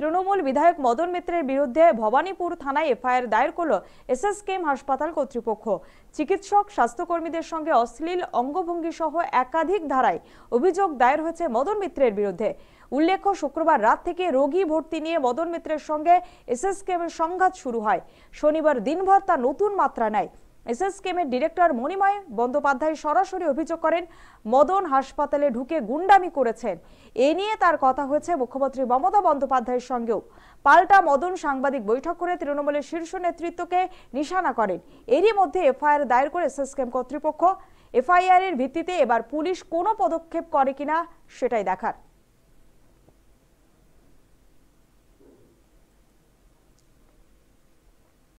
তৃণমূল বিধায়ক মদন মিত্রের বিরুদ্ধে ভবানীপুর থানায় এফআইআর দায়ের করল এসএসকেম হাসপাতাল কর্তৃপক্ষ চিকিৎসক স্বাস্থ্যকর্মীদের সঙ্গে অশ্লীল অঙ্গভঙ্গি সহ একাধিক ধারায় অভিযোগ দায়ের হয়েছে মদন মিত্রের বিরুদ্ধে উল্লেখ্য শুক্রবার রাত থেকে রোগী ভর্তি নিয়ে মদন মিত্রের সঙ্গে এসএসকেমের সংঘাত শুরু হয় শনিবার দিনভর তা নতুন মাত্রা নেয় এসএসকেমের ডিরেক্টর মণিময় বন্দ্যোপাধ্যায় সরাসরি অভিযোগ করেন মদন হাসপাতালে ঢুকে গুন্ডামি করেছেন এ নিয়ে তার কথা হয়েছে মুখ্যমন্ত্রী মমতা বন্দ্যোপাধ্যায়ের সঙ্গেও পাল্টা মদন সাংবাদিক বৈঠক করে তৃণমূলের শীর্ষ নেতৃত্বকে নিশানা করেন এরই মধ্যে এফআইআর দায়ের করে এসএসকেম কর্তৃপক্ষ এফআইআর এর ভিত্তিতে এবার পুলিশ কোনো পদক্ষেপ করে কিনা সেটাই দেখার